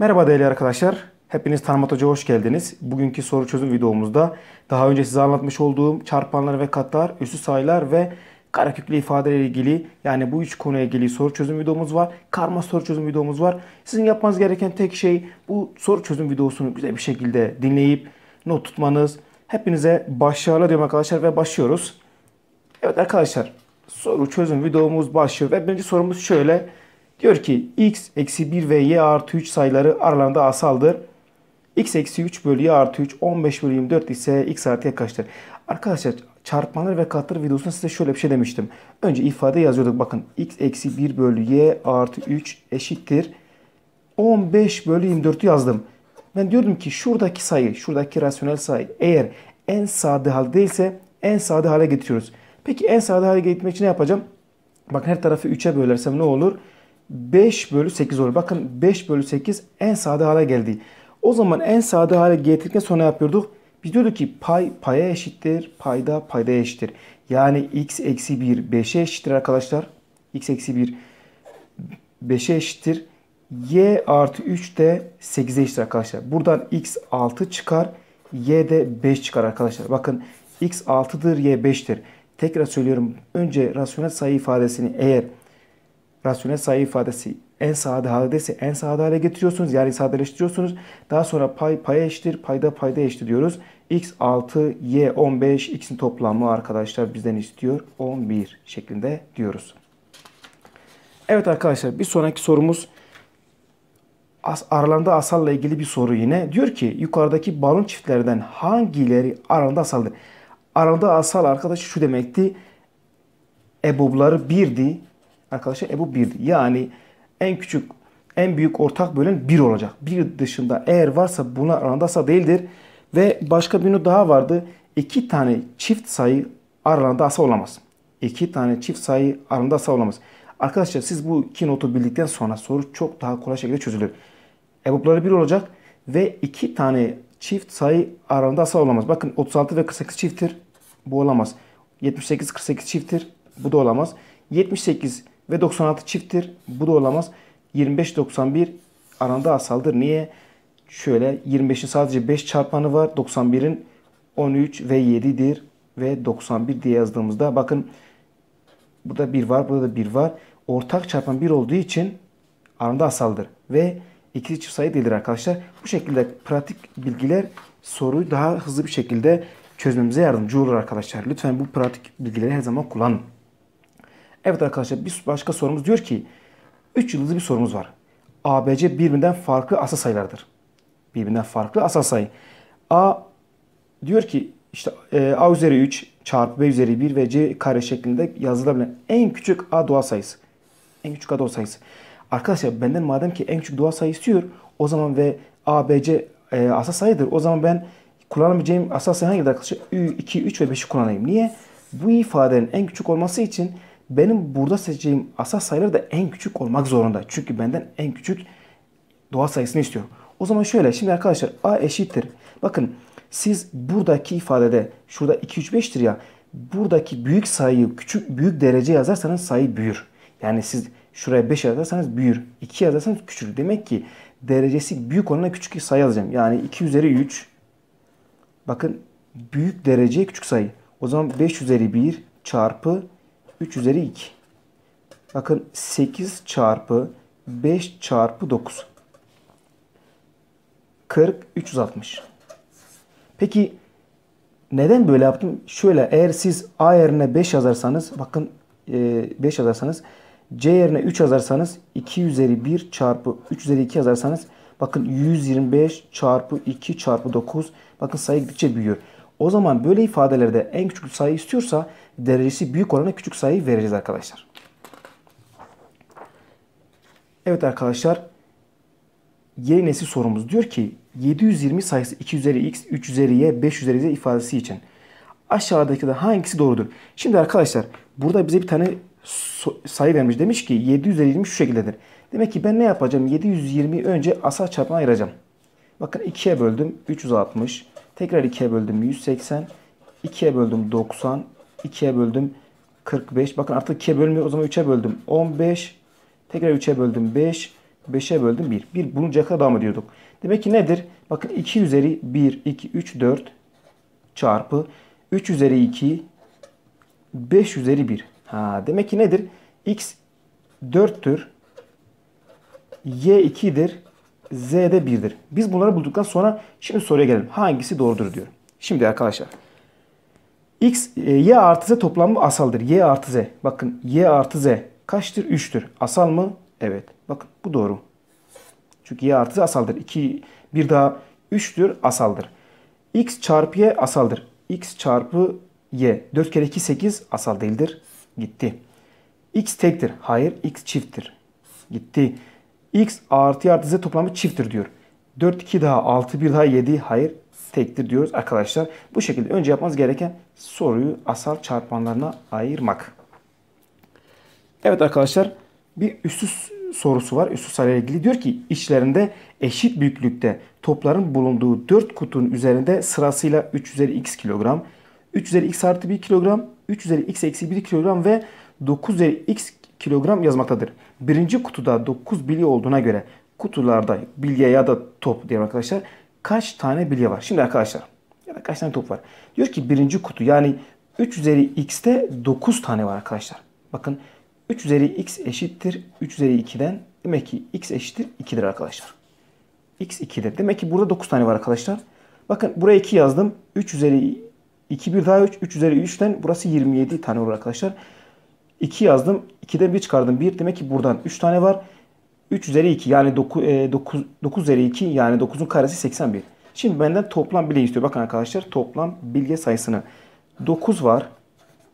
Merhaba değerli arkadaşlar. Hepiniz Tanımat hoş geldiniz. Bugünkü soru çözüm videomuzda daha önce size anlatmış olduğum çarpanlar ve katlar, üssü sayılar ve kareköklü ifadelerle ilgili yani bu üç konuya ilgili soru çözüm videomuz var. Karma soru çözüm videomuz var. Sizin yapmanız gereken tek şey bu soru çözüm videosunu güzel bir şekilde dinleyip not tutmanız. Hepinize başarılı diyorum arkadaşlar ve başlıyoruz. Evet arkadaşlar soru çözüm videomuz başlıyor ve birinci sorumuz şöyle. Diyor ki x eksi 1 ve y artı 3 sayıları aralarında asaldır. x eksi 3 bölü y artı 3 15 bölü 24 ise x artı y kaçtır? Arkadaşlar çarpmalar ve katlar videosunda size şöyle bir şey demiştim. Önce ifade yazıyorduk bakın x eksi 1 bölü y artı 3 eşittir. 15 bölü 24'ü yazdım. Ben diyordum ki şuradaki sayı, şuradaki rasyonel sayı eğer en sade hal değilse en sade hale getiriyoruz. Peki en sade hale getirmek için ne yapacağım? Bakın her tarafı 3'e bölersem ne olur? 5 bölü 8 olur. Bakın 5 bölü 8 en sade hale geldi. O zaman en sade hale getirdikten sonra yapıyorduk. Biz diyorduk ki pay paya eşittir, payda payda eşittir. Yani x eksi 1 5'e eşittir arkadaşlar. x eksi 1 5'e eşittir. y artı 3 de 8'e eşittir arkadaşlar. Buradan x 6 çıkar. y de 5 çıkar arkadaşlar. Bakın x 6'dır y 5'tir. Tekrar söylüyorum. Önce rasyonel sayı ifadesini eğer rasyonel sayı ifadesi en sade halde ise en sade hale getiriyorsunuz. Yani sadeleştiriyorsunuz. Daha sonra pay paya eşittir, payda payda eşittir diyoruz. x 6, y 15, x'in toplamı arkadaşlar bizden istiyor 11 şeklinde diyoruz. Evet arkadaşlar bir sonraki sorumuz as, aralarında asalla ilgili bir soru yine. Diyor ki yukarıdaki balon çiftlerden hangileri aralarında asaldı? Aralarında asal arkadaşı şu demekti. Ebobları birdi arkadaşlar e bu 1. Yani en küçük en büyük ortak bölen 1 olacak. 1 dışında eğer varsa buna arandasa değildir. Ve başka bir daha vardı. 2 tane çift sayı aralığında asa olamaz. 2 tane çift sayı aralığında asa olamaz. Arkadaşlar siz bu iki notu bildikten sonra soru çok daha kolay şekilde çözülür. Ebupları 1 olacak ve 2 tane çift sayı aralığında asa olamaz. Bakın 36 ve 48 çifttir. Bu olamaz. 78 48 çifttir. Bu da olamaz. 78 ve 96 çifttir. Bu da olamaz. 25-91 aranda asaldır. Niye? Şöyle 25'in sadece 5 çarpanı var. 91'in 13 ve 7'dir. Ve 91 diye yazdığımızda bakın burada 1 var, burada da 1 var. Ortak çarpan 1 olduğu için aranda asaldır. Ve ikili çift sayı değildir arkadaşlar. Bu şekilde pratik bilgiler soruyu daha hızlı bir şekilde çözmemize yardımcı olur arkadaşlar. Lütfen bu pratik bilgileri her zaman kullanın. Evet arkadaşlar bir başka sorumuz diyor ki 3 yıldızlı bir sorumuz var. ABC birbirinden farklı asal sayılardır. Birbirinden farklı asal sayı. A diyor ki işte e, A üzeri 3 çarpı B üzeri 1 ve C kare şeklinde yazılabilen en küçük A doğal sayısı. En küçük A doğal sayısı. Arkadaşlar benden madem ki en küçük doğal sayı istiyor o zaman ve A, B, C e, asal sayıdır. O zaman ben kullanabileceğim asal sayı hangidir arkadaşlar? 2, 3 ve 5'i kullanayım. Niye? Bu ifadenin en küçük olması için benim burada seçeceğim asal sayıları da en küçük olmak zorunda. Çünkü benden en küçük doğal sayısını istiyor. O zaman şöyle şimdi arkadaşlar a eşittir. Bakın siz buradaki ifadede şurada 2 3 5'tir ya. Buradaki büyük sayıyı küçük büyük derece yazarsanız sayı büyür. Yani siz şuraya 5 yazarsanız büyür. 2 yazarsanız küçülür. Demek ki derecesi büyük olana küçük bir sayı yazacağım. Yani 2 üzeri 3. Bakın büyük dereceye küçük sayı. O zaman 5 üzeri 1 çarpı 3 üzeri 2. Bakın 8 çarpı 5 çarpı 9. 40, 360. Peki neden böyle yaptım? Şöyle eğer siz A yerine 5 yazarsanız bakın 5 e, yazarsanız C yerine 3 yazarsanız 2 üzeri 1 çarpı 3 üzeri 2 yazarsanız bakın 125 çarpı 2 çarpı 9 bakın sayı gittikçe büyüyor. O zaman böyle ifadelerde en küçük sayı istiyorsa derecesi büyük orana küçük sayı vereceğiz arkadaşlar. Evet arkadaşlar y nesi sorumuz diyor ki 720 sayısı 2 üzeri x, 3 üzeri y, 5 üzeri z ifadesi için. Aşağıdaki de hangisi doğrudur? Şimdi arkadaşlar burada bize bir tane sayı vermiş. Demiş ki 7 üzeri 20 şu şekildedir. Demek ki ben ne yapacağım? 720'yi önce asal çarpına ayıracağım. Bakın 2'ye böldüm 360. Tekrar 2'ye böldüm 180. 2'ye böldüm 90. 2'ye böldüm. 45. Bakın artık 2'ye bölmüyor. O zaman 3'e böldüm. 15. Tekrar 3'e böldüm. 5. 5'e böldüm 1. 1 buluncaya kadar devam ediyorduk. Demek ki nedir? Bakın 2 üzeri 1, 2, 3, 4 çarpı 3 üzeri 2, 5 üzeri 1. Ha, demek ki nedir? X 4'tür. Y 2'dir. Z de 1'dir. Biz bunları bulduktan sonra şimdi soruya gelelim. Hangisi doğrudur diyor. Şimdi arkadaşlar X, e, y artı z toplamı asaldır. Y artı z. Bakın y artı z kaçtır? 3'tür. Asal mı? Evet. Bakın bu doğru. Çünkü y artı z asaldır. 2 bir daha 3'tür asaldır. X çarpı y asaldır. X çarpı y. 4 kere 2 8 asal değildir. Gitti. X tektir. Hayır. X çifttir. Gitti. X artı y artı z toplamı çifttir diyor. 4 2 daha 6 1 daha 7. Hayır tektir diyoruz arkadaşlar. Bu şekilde önce yapmanız gereken soruyu asal çarpanlarına ayırmak. Evet arkadaşlar bir üstü sorusu var. Üstü sayıyla ilgili diyor ki içlerinde eşit büyüklükte topların bulunduğu 4 kutunun üzerinde sırasıyla 3 üzeri x kilogram, 3 üzeri x artı 1 kilogram, 3 üzeri x eksi 1 kilogram ve 9 üzeri x kilogram yazmaktadır. Birinci kutuda 9 bilye olduğuna göre kutularda bilye ya da top diyelim arkadaşlar kaç tane bilye var? Şimdi arkadaşlar ya da kaç tane top var? Diyor ki birinci kutu yani 3 üzeri x'te 9 tane var arkadaşlar. Bakın 3 üzeri x eşittir 3 üzeri 2'den. Demek ki x eşittir 2'dir arkadaşlar. x 2'dir. Demek ki burada 9 tane var arkadaşlar. Bakın buraya 2 yazdım. 3 üzeri 2 bir daha 3. 3 üzeri 3'ten burası 27 tane olur arkadaşlar. 2 yazdım. 2'den 1 çıkardım. 1 demek ki buradan 3 tane var. 3 üzeri 2 yani 9, 9, 9 üzeri 2 yani 9'un karesi 81. Şimdi benden toplam bilgi istiyor. Bakın arkadaşlar toplam bilgi sayısını 9 var,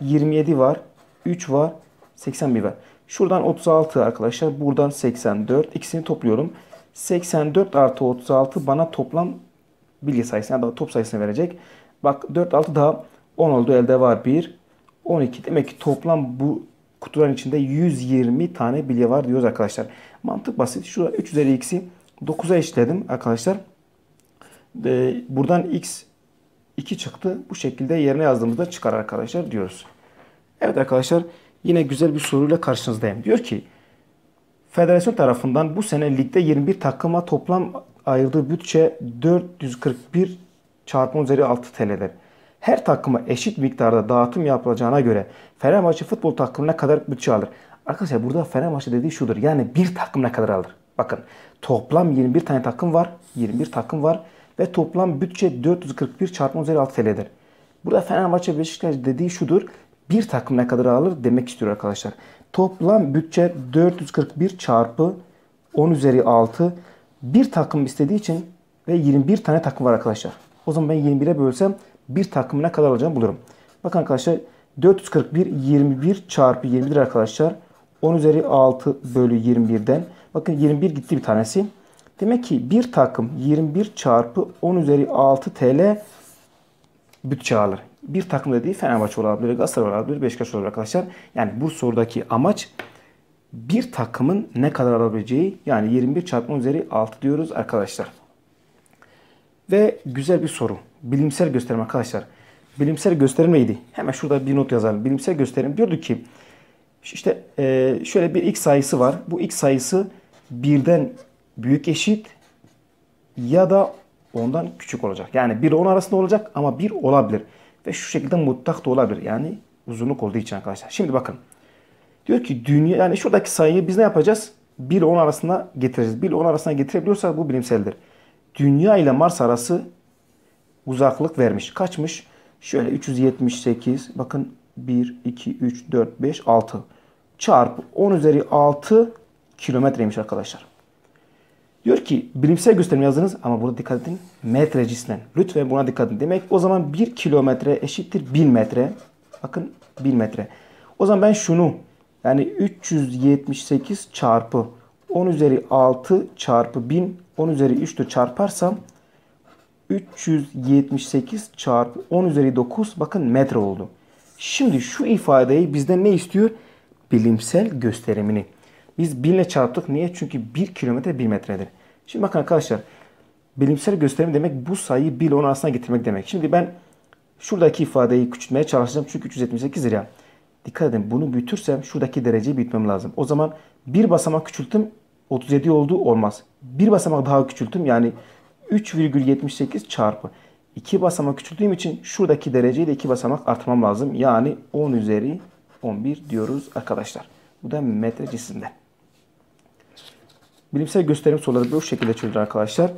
27 var, 3 var, 81 var. Şuradan 36 arkadaşlar. Buradan 84. İkisini topluyorum. 84 artı 36 bana toplam bilgi sayısını ya da top sayısını verecek. Bak 4 6 daha 10 oldu. Elde var 1. 12. Demek ki toplam bu kutuların içinde 120 tane bilgi var diyoruz arkadaşlar. Mantık basit. Şurada 3 üzeri x'i 9'a eşitledim arkadaşlar. E, buradan x 2 çıktı. Bu şekilde yerine yazdığımızda çıkar arkadaşlar diyoruz. Evet arkadaşlar yine güzel bir soruyla karşınızdayım. Diyor ki federasyon tarafından bu sene ligde 21 takıma toplam ayırdığı bütçe 441 çarpı üzeri 6 TL'dir. Her takıma eşit miktarda dağıtım yapılacağına göre Fenerbahçe futbol takımı ne kadar bütçe alır. Arkadaşlar burada Fenerbahçe dediği şudur. Yani bir takım ne kadar alır? Bakın toplam 21 tane takım var. 21 takım var. Ve toplam bütçe 441 çarpma üzeri 6 TL'dir. Burada Fenerbahçe Beşiktaş dediği şudur. Bir takım ne kadar alır demek istiyor arkadaşlar. Toplam bütçe 441 çarpı 10 üzeri 6. Bir takım istediği için ve 21 tane takım var arkadaşlar. O zaman ben 21'e bölsem bir takım ne kadar alacağımı bulurum. Bakın arkadaşlar 441 21 çarpı 21 arkadaşlar. 10 üzeri 6 bölü 21'den. Bakın 21 gitti bir tanesi. Demek ki bir takım 21 çarpı 10 üzeri 6 TL bütçe alır. Bir takım dediği Fenerbahçe olabilir, Galatasaray olabilir, Beşiktaş olabilir arkadaşlar. Yani bu sorudaki amaç bir takımın ne kadar alabileceği yani 21 çarpı 10 üzeri 6 diyoruz arkadaşlar. Ve güzel bir soru. Bilimsel gösterim arkadaşlar. Bilimsel gösterim neydi? Hemen şurada bir not yazalım. Bilimsel gösterim diyordu ki işte e, şöyle bir x sayısı var. Bu x sayısı birden büyük eşit ya da ondan küçük olacak. Yani bir on arasında olacak ama bir olabilir. Ve şu şekilde mutlak da olabilir. Yani uzunluk olduğu için arkadaşlar. Şimdi bakın. Diyor ki dünya yani şuradaki sayıyı biz ne yapacağız? 1 ile 10 arasında getireceğiz. 1 ile 10 arasında getirebiliyorsak bu bilimseldir. Dünya ile Mars arası uzaklık vermiş. Kaçmış? Şöyle 378 bakın 1, 2, 3, 4, 5, 6 çarpı 10 üzeri 6 kilometreymiş arkadaşlar. Diyor ki bilimsel gösterim yazdınız ama burada dikkat edin metre cismen. Lütfen buna dikkat edin. Demek o zaman 1 kilometre eşittir 1000 metre. Bakın 1000 metre. O zaman ben şunu yani 378 çarpı 10 üzeri 6 çarpı 1000 10 üzeri 3 ile çarparsam 378 çarpı 10 üzeri 9 bakın metre oldu. Şimdi şu ifadeyi bizden ne istiyor? Bilimsel gösterimini. Biz 1000 ile çarptık. Niye? Çünkü 1 kilometre 1 metredir. Şimdi bakın arkadaşlar. Bilimsel gösterim demek bu sayıyı 1 ile 10 arasına getirmek demek. Şimdi ben şuradaki ifadeyi küçültmeye çalışacağım. Çünkü 378 lira. Dikkat edin bunu büyütürsem şuradaki dereceyi büyütmem lazım. O zaman bir basamak küçülttüm 37 oldu olmaz. Bir basamak daha küçülttüm yani 3,78 çarpı 2 basamak küçüldüğüm için şuradaki dereceyi de 2 basamak artmam lazım. Yani 10 üzeri 11 diyoruz arkadaşlar. Bu da metre cisimde. Bilimsel gösterim soruları bu şekilde çözülür arkadaşlar.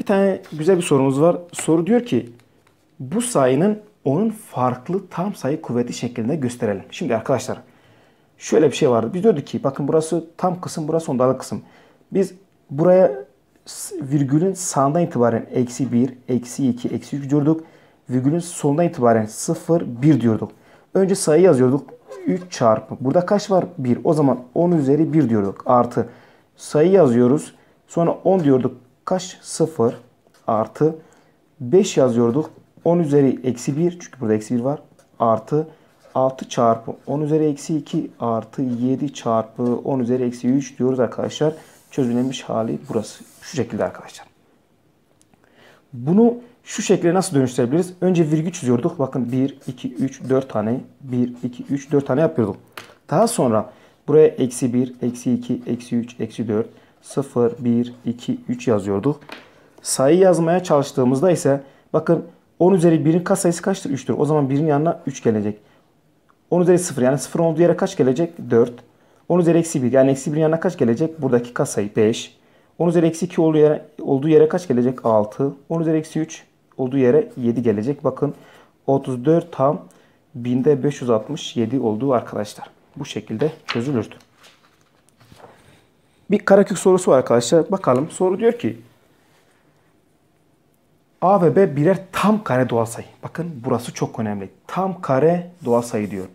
Bir tane güzel bir sorumuz var. Soru diyor ki bu sayının onun farklı tam sayı kuvveti şeklinde gösterelim. Şimdi arkadaşlar şöyle bir şey vardı. Biz diyorduk ki bakın burası tam kısım burası ondalık kısım. Biz buraya virgülün sağından itibaren eksi 1, eksi 2, eksi 3 diyorduk. Virgülün sonundan itibaren 0, 1 diyorduk. Önce sayı yazıyorduk. 3 çarpı. Burada kaç var? 1. O zaman 10 üzeri 1 diyorduk. Artı. Sayı yazıyoruz. Sonra 10 diyorduk. Kaç? 0 artı 5 yazıyorduk. 10 üzeri eksi 1. Çünkü burada eksi 1 var. Artı 6 çarpı 10 üzeri eksi 2 artı 7 çarpı 10 üzeri eksi 3 diyoruz arkadaşlar. Çözülemiş hali burası. Şu şekilde arkadaşlar. Bunu şu şekilde nasıl dönüştürebiliriz? Önce virgül çiziyorduk. Bakın 1, 2, 3, 4 tane. 1, 2, 3, 4 tane yapıyorduk. Daha sonra buraya eksi 1, eksi 2, eksi 3, eksi 4, 0, 1, 2, 3 yazıyorduk. Sayı yazmaya çalıştığımızda ise bakın 10 üzeri 1'in katsayısı kaçtır? 3'tür. O zaman 1'in yanına 3 gelecek. 10 üzeri 0 yani 0 olduğu yere kaç gelecek? 4. 10 üzeri eksi 1 yani eksi 1'in yanına kaç gelecek? Buradaki katsayı 5. 10 üzeri eksi 2 olduğu yere, olduğu yere kaç gelecek? 6. 10 üzeri eksi 3 olduğu yere 7 gelecek. Bakın 34 tam 1000'de 567 olduğu arkadaşlar. Bu şekilde çözülürdü. Bir karakök sorusu var arkadaşlar. Bakalım soru diyor ki A ve B birer tam kare doğal sayı. Bakın burası çok önemli. Tam kare doğal sayı diyor.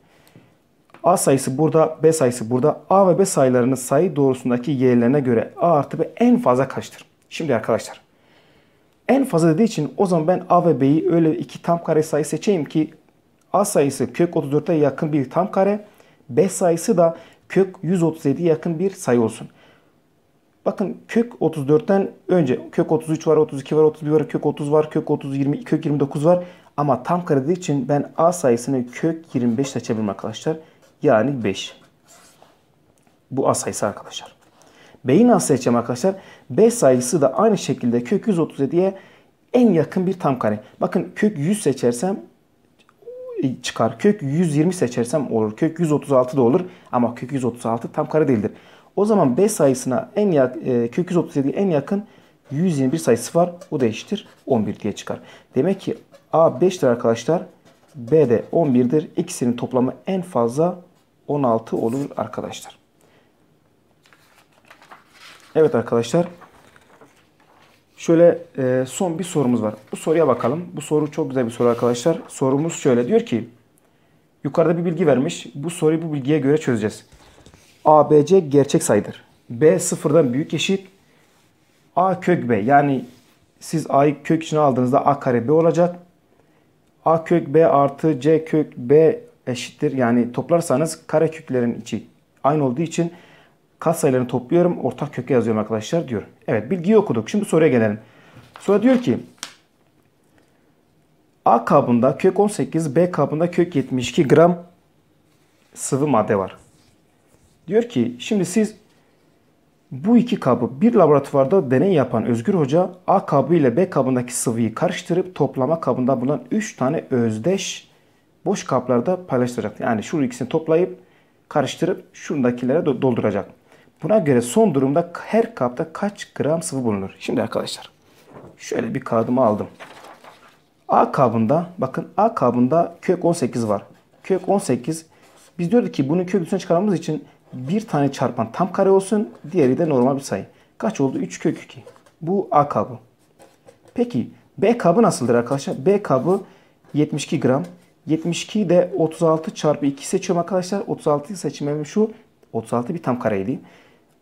A sayısı burada, B sayısı burada. A ve B sayılarının sayı doğrusundaki yerlerine göre A artı B en fazla kaçtır? Şimdi arkadaşlar en fazla dediği için o zaman ben A ve B'yi öyle iki tam kare sayı seçeyim ki A sayısı kök 34'e yakın bir tam kare. B sayısı da kök 137'ye yakın bir sayı olsun. Bakın kök 34'ten önce kök 33 var, 32 var, 31 var, kök 30 var, kök 30, 20, kök 29 var. Ama tam kare dediği için ben A sayısını kök 25 seçebilirim arkadaşlar. Yani 5. Bu A sayısı arkadaşlar. B'yi nasıl seçeceğim arkadaşlar? B sayısı da aynı şekilde kök 137'ye en yakın bir tam kare. Bakın kök 100 seçersem e, çıkar. Kök 120 seçersem olur. Kök 136 da olur. Ama kök 136 tam kare değildir. O zaman B sayısına en yak, e, kök 137'ye en yakın 121 sayısı var. O da eşittir 11 diye çıkar. Demek ki A 5'tir arkadaşlar. B de 11'dir. İkisinin toplamı en fazla 16 olur arkadaşlar. Evet arkadaşlar. Şöyle e, son bir sorumuz var. Bu soruya bakalım. Bu soru çok güzel bir soru arkadaşlar. Sorumuz şöyle diyor ki yukarıda bir bilgi vermiş. Bu soruyu bu bilgiye göre çözeceğiz. ABC gerçek sayıdır. B sıfırdan büyük eşit. A kök B yani siz A'yı kök içine aldığınızda A kare B olacak. A kök B artı C kök B eşittir. Yani toplarsanız kare köklerin içi aynı olduğu için kat sayılarını topluyorum. Ortak köke yazıyorum arkadaşlar diyor. Evet bilgiyi okuduk. Şimdi soruya gelelim. Sonra diyor ki A kabında kök 18, B kabında kök 72 gram sıvı madde var. Diyor ki şimdi siz bu iki kabı bir laboratuvarda deney yapan Özgür Hoca A kabı ile B kabındaki sıvıyı karıştırıp toplama kabında bulunan 3 tane özdeş boş kaplarda paylaşacak, Yani şu ikisini toplayıp karıştırıp şundakilere dolduracak. Buna göre son durumda her kapta kaç gram sıvı bulunur? Şimdi arkadaşlar şöyle bir kağıdımı aldım. A kabında bakın A kabında kök 18 var. Kök 18 biz diyorduk ki bunun kök üstüne çıkarmamız için bir tane çarpan tam kare olsun. Diğeri de normal bir sayı. Kaç oldu? 3 kök 2. Bu A kabı. Peki B kabı nasıldır arkadaşlar? B kabı 72 gram. 72'yi de 36 çarpı 2 seçiyorum arkadaşlar. 36'yı seçmem şu. 36 bir tam kareydi.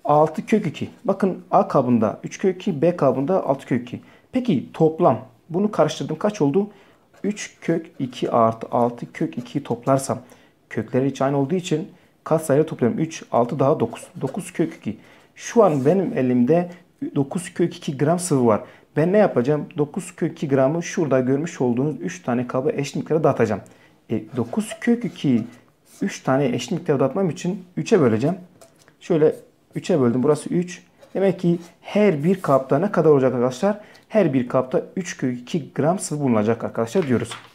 6 kök 2. Bakın A kabında 3 kök 2, B kabında 6 kök 2. Peki toplam bunu karıştırdım kaç oldu? 3 kök 2 artı 6 kök 2'yi toplarsam kökleri hiç aynı olduğu için kaç sayıyla topluyorum? 3, 6 daha 9. 9 kök 2. Şu an benim elimde 9 kök 2 gram sıvı var. Ben ne yapacağım? 9 kök 2 gramı şurada görmüş olduğunuz 3 tane kaba eşit miktarda dağıtacağım. E, 9 kök 2'yi 3 tane eşit miktarda dağıtmam için 3'e böleceğim. Şöyle 3'e böldüm. Burası 3. Demek ki her bir kapta ne kadar olacak arkadaşlar? Her bir kapta 3 kök 2 gram sıvı bulunacak arkadaşlar diyoruz.